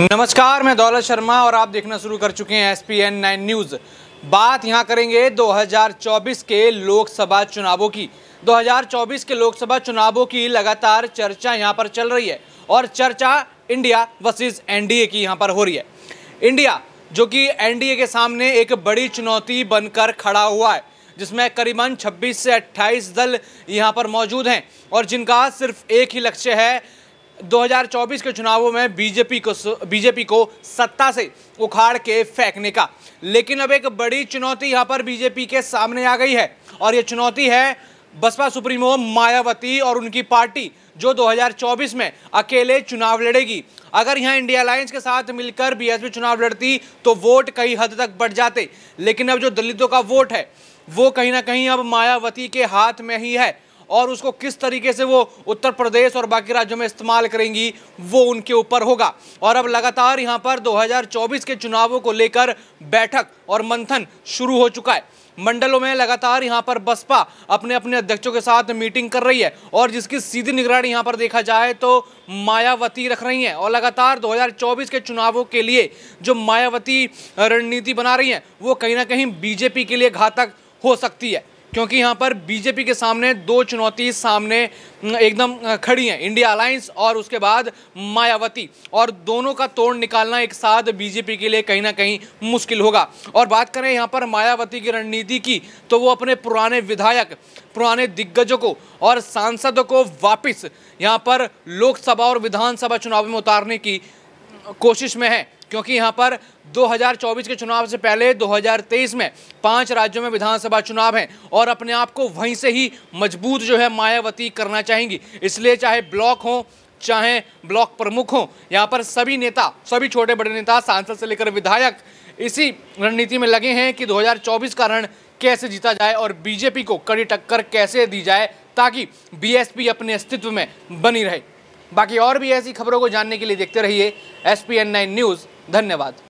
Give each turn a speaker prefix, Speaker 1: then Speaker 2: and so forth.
Speaker 1: नमस्कार मैं दौलत शर्मा और आप देखना शुरू कर चुके हैं S P N nine news बात यहां करेंगे 2024 के लोकसभा चुनावों की 2024 के लोकसभा चुनावों की लगातार चर्चा यहां पर चल रही है और चर्चा इंडिया वर्सेज एनडीए की यहां पर हो रही है इंडिया जो कि एनडीए के सामने एक बड़ी चुनौती बनकर खड़ा हुआ है जिसमें करीबन 26 से 28 दल यहाँ पर मौजूद हैं और जिनका सिर्फ एक ही लक्ष्य है 2024 के चुनावों में बीजेपी को बीजेपी को सत्ता से उखाड़ के फेंकने का लेकिन अब एक बड़ी चुनौती यहाँ पर बीजेपी के सामने आ गई है और ये चुनौती है बसपा सुप्रीमो मायावती और उनकी पार्टी जो 2024 में अकेले चुनाव लड़ेगी अगर यहाँ इंडिया अलायंस के साथ मिलकर बीएसपी चुनाव लड़ती तो वोट कई हद तक बढ़ जाते लेकिन अब जो दलितों का वोट है वो कहीं ना कहीं अब मायावती के हाथ में ही है और उसको किस तरीके से वो उत्तर प्रदेश और बाकी राज्यों में इस्तेमाल करेंगी वो उनके ऊपर होगा और अब लगातार यहाँ पर 2024 के चुनावों को लेकर बैठक और मंथन शुरू हो चुका है मंडलों में लगातार यहाँ पर बसपा अपने अपने अध्यक्षों के साथ मीटिंग कर रही है और जिसकी सीधी निगरानी यहाँ पर देखा जाए तो मायावती रख रही हैं और लगातार 2024 के चुनावों के लिए जो मायावती रणनीति बना रही हैं वो कहीं ना कहीं बीजेपी के लिए घातक हो सकती है क्योंकि यहाँ पर बीजेपी के सामने दो चुनौती सामने एकदम खड़ी हैं इंडिया अलायंस और उसके बाद मायावती और दोनों का तोड़ निकालना एक साथ बीजेपी के लिए कहीं ना कहीं मुश्किल होगा और बात करें यहाँ पर मायावती की रणनीति की तो वो अपने पुराने विधायक पुराने दिग्गजों को और सांसदों को वापस यहाँ पर लोकसभा और विधानसभा चुनाव में उतारने की कोशिश में है क्योंकि यहाँ पर 2024 के चुनाव से पहले 2023 में पांच राज्यों में विधानसभा चुनाव हैं और अपने आप को वहीं से ही मजबूत जो है मायावती करना चाहेंगी इसलिए चाहे ब्लॉक हों चाहे ब्लॉक प्रमुख हों यहाँ पर सभी नेता सभी छोटे बड़े नेता सांसद से लेकर विधायक इसी रणनीति में लगे हैं कि दो का रण कैसे जीता जाए और बीजेपी को कड़ी टक्कर कैसे दी जाए ताकि बीएसपी अपने अस्तित्व में बनी रहे बाकी और भी ऐसी खबरों को जानने के लिए देखते रहिए एस पी न्यूज़ धन्यवाद